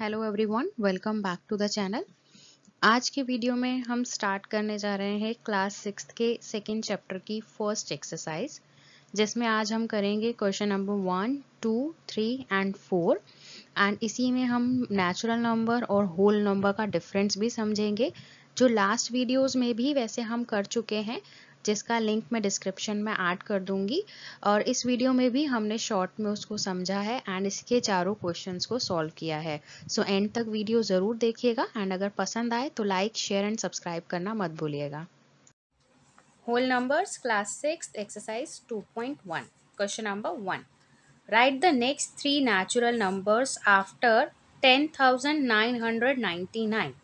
hello everyone welcome back to the channel आज के video में हम स्टार्ट करने जा रहे हैं क्लास सिक्स के सेकेंड चैप्टर की फर्स्ट एक्सरसाइज जिसमें आज हम करेंगे question number one two three and four and इसी में हम नेचुरल नंबर और होल नंबर का डिफरेंस भी समझेंगे जो लास्ट वीडियोस में भी वैसे हम कर चुके हैं जिसका लिंक मैं डिस्क्रिप्शन में ऐड कर दूंगी और इस वीडियो में भी हमने शॉर्ट में उसको समझा है एंड इसके चारों क्वेश्चंस को सॉल्व किया है सो so, एंड तक वीडियो ज़रूर देखिएगा एंड अगर पसंद आए तो लाइक शेयर एंड सब्सक्राइब करना मत भूलिएगा whole numbers class six exercise two question number one write the next three natural numbers after ten thousand nine hundred ninety nine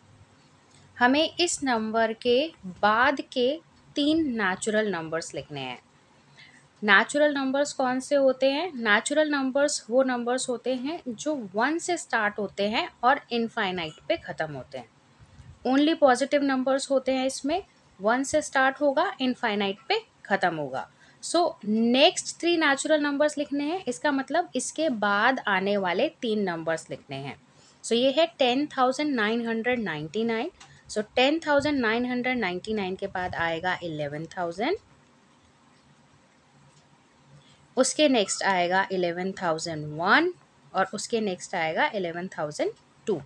हमें इस नंबर के बाद के तीन नेचुरल नंबर्स लिखने हैं नेचुरल नंबर्स कौन से होते हैं नेचुरल नंबर्स वो नंबर्स होते हैं जो वन से स्टार्ट होते हैं और इनफाइनाइट पे ख़त्म होते हैं ओनली पॉजिटिव नंबर्स होते हैं इसमें वन से स्टार्ट होगा इनफाइनाइट पे ख़त्म होगा so next three natural numbers लिखने हैं इसका मतलब इसके बाद आने वाले तीन नंबर्स लिखने हैं सो so, ये है ten thousand nine hundred ninety nine so ten thousand nine hundred ninety nine के बाद आएगा इलेवन थाउजेंड उसके नेक्स्ट आएगा इलेवन थाउजेंड वन और उसके नेक्स्ट आएगा एलेवन थाउजेंड टू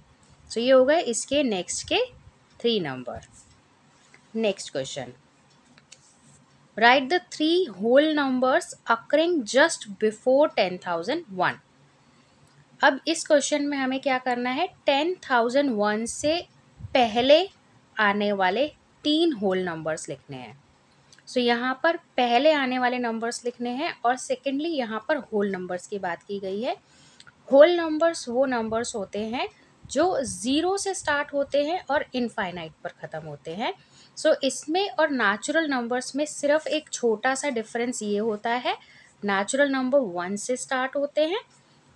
सो ये हो गए इसके नेक्स्ट के three number next question right the three whole numbers occurring just before ten thousand one अब इस क्वेश्चन में हमें क्या करना है टेन थाउजेंड वन से पहले आने वाले तीन होल नंबर्स लिखने हैं सो so, यहाँ पर पहले आने वाले नंबर्स लिखने हैं और सेकेंडली यहाँ पर होल नंबर्स की बात की गई है होल नंबर्स वो नंबर्स होते हैं जो ज़ीरो से स्टार्ट होते हैं और इनफाइनाइट पर ख़त्म होते हैं सो so, इसमें और नेचुरल नंबर्स में सिर्फ एक छोटा सा डिफरेंस ये होता है नेचुरल नंबर वन से स्टार्ट होते हैं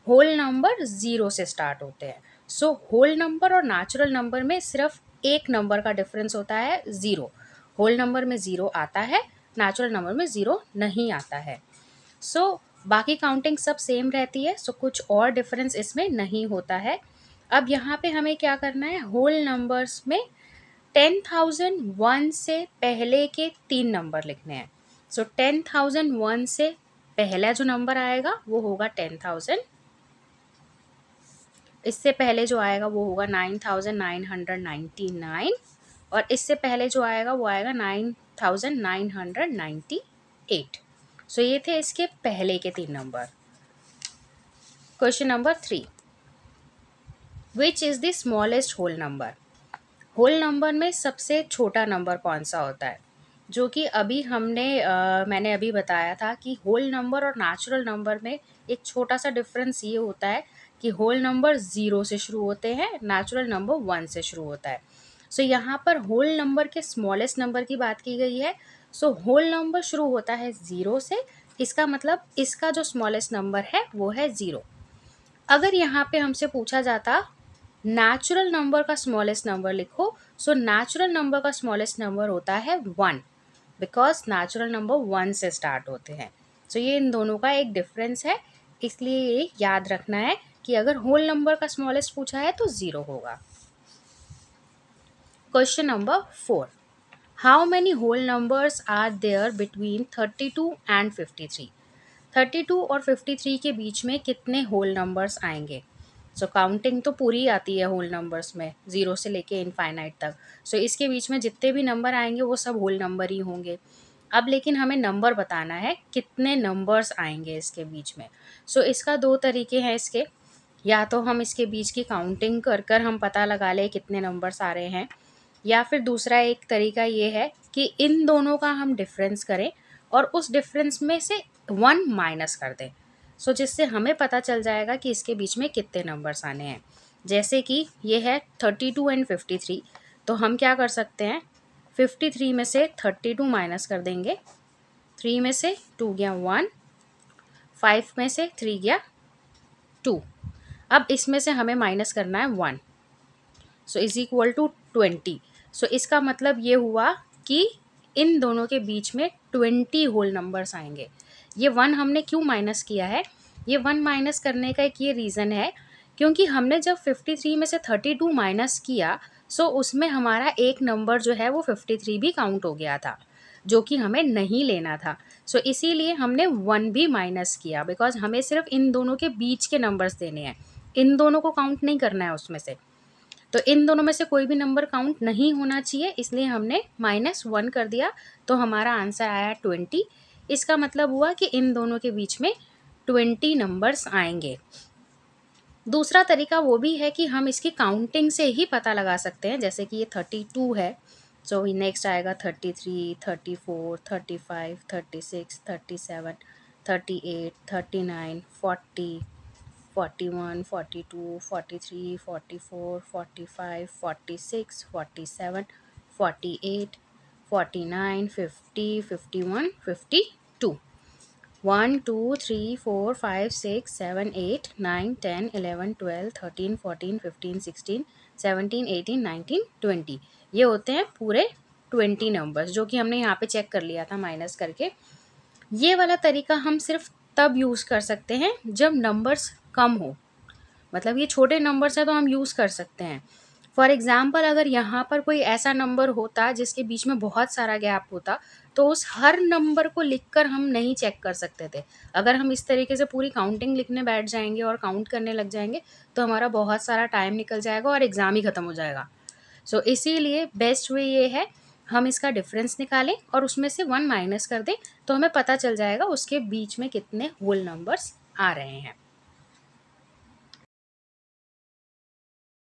होल नंबर ज़ीरो से स्टार्ट होते हैं सो होल नंबर और नेचुरल नंबर में सिर्फ एक नंबर का डिफरेंस होता है ज़ीरो होल नंबर में ज़ीरो आता है नेचुरल नंबर में ज़ीरो नहीं आता है सो so, बाकी काउंटिंग सब सेम रहती है सो so कुछ और डिफरेंस इसमें नहीं होता है अब यहाँ पे हमें क्या करना है होल नंबर्स में टेन थाउजेंड वन से पहले के तीन नंबर लिखने हैं सो टेन थाउजेंड वन से पहला जो नंबर आएगा वो होगा टेन थाउजेंड इससे पहले जो आएगा वो होगा nine thousand nine hundred ninety nine और इससे पहले जो आएगा वो आएगा nine thousand nine hundred ninety eight so ये थे इसके पहले के तीन number question number three which is the smallest whole number whole number में सबसे छोटा नंबर कौन सा होता है जो कि अभी हमने आ, मैंने अभी बताया था कि होल नंबर और नेचुरल नंबर में एक छोटा सा डिफरेंस ये होता है कि होल नंबर ज़ीरो से शुरू होते हैं नेचुरल नंबर वन से शुरू होता है सो so, यहाँ पर होल नंबर के स्मॉलेस्ट नंबर की बात की गई है सो होल नंबर शुरू होता है ज़ीरो से इसका मतलब इसका जो स्मॉलेस्ट नंबर है वो है ज़ीरो अगर यहाँ पे हमसे पूछा जाता नेचुरल नंबर का स्मॉलेस्ट नंबर लिखो सो नेचुरल नंबर का स्मॉलेस्ट नंबर होता है one because natural number one से स्टार्ट होते हैं सो so, ये इन दोनों का एक डिफरेंस है इसलिए ये याद रखना है कि अगर होल नंबर का स्मॉलेस्ट पूछा है तो ज़ीरो होगा question number four how many whole numbers are there between thirty two and fifty three thirty two और फिफ्टी थ्री के बीच में कितने होल नंबर्स आएंगे सो so, काउंटिंग तो पूरी आती है होल नंबर्स में ज़ीरो से लेके इनफाइनाइट तक सो so, इसके बीच में जितने भी नंबर आएंगे वो सब होल नंबर ही होंगे अब लेकिन हमें नंबर बताना है कितने नंबर्स आएंगे इसके बीच में सो so, इसका दो तरीके हैं इसके या तो हम इसके बीच की काउंटिंग कर कर हम पता लगा लें कितने नंबर्स आ रहे हैं या फिर दूसरा एक तरीका ये है कि इन दोनों का हम डिफरेंस करें और उस डिफरेंस में से वन माइनस कर दें सो so, जिससे हमें पता चल जाएगा कि इसके बीच में कितने नंबर्स आने हैं जैसे कि ये है thirty two and fifty three तो हम क्या कर सकते हैं फिफ्टी थ्री में से थर्टी टू माइनस कर देंगे थ्री में से टू गया वन फाइव में से थ्री गया टू अब इसमें से हमें माइनस करना है one so is equal to twenty so इसका मतलब ये हुआ कि इन दोनों के बीच में ट्वेंटी होल नंबर्स आएंगे ये वन हमने क्यों माइनस किया है ये वन माइनस करने का एक ये रीज़न है क्योंकि हमने जब फिफ्टी थ्री में से थर्टी टू माइनस किया सो उसमें हमारा एक नंबर जो है वो फिफ्टी थ्री भी काउंट हो गया था जो कि हमें नहीं लेना था सो so, इसीलिए हमने वन भी माइनस किया बिकॉज हमें सिर्फ इन दोनों के बीच के नंबर्स देने हैं इन दोनों को काउंट नहीं करना है उसमें से तो इन दोनों में से कोई भी नंबर काउंट नहीं होना चाहिए इसलिए हमने माइनस वन कर दिया तो हमारा आंसर आया ट्वेंटी इसका मतलब हुआ कि इन दोनों के बीच में ट्वेंटी नंबर्स आएंगे दूसरा तरीका वो भी है कि हम इसकी काउंटिंग से ही पता लगा सकते हैं जैसे कि ये थर्टी टू है सो so, नेक्स्ट आएगा thirty three thirty four thirty five thirty six thirty seven thirty eight thirty nine forty forty one forty two forty three forty four forty five forty six forty seven forty eight forty nine fifty fifty one fifty two one two three four five six seven eight nine ten eleven twelve thirteen fourteen fifteen sixteen seventeen eighteen nineteen twenty ये होते हैं पूरे twenty numbers जो कि हमने यहाँ पे check कर लिया था माइनस करके ये वाला तरीका हम सिर्फ तब यूज़ कर सकते हैं जब नंबर्स कम हो मतलब ये छोटे नंबर्स हैं तो हम यूज़ कर सकते हैं फॉर एग्ज़ाम्पल अगर यहाँ पर कोई ऐसा नंबर होता जिसके बीच में बहुत सारा गैप होता तो उस हर नंबर को लिखकर हम नहीं चेक कर सकते थे अगर हम इस तरीके से पूरी काउंटिंग लिखने बैठ जाएंगे और काउंट करने लग जाएंगे तो हमारा बहुत सारा टाइम निकल जाएगा और एग्ज़ाम ही ख़त्म हो जाएगा सो so, इसीलिए बेस्ट वे ये है हम इसका डिफरेंस निकालें और उसमें से वन माइनस कर दें तो हमें पता चल जाएगा उसके बीच में कितने होल नंबर्स आ रहे हैं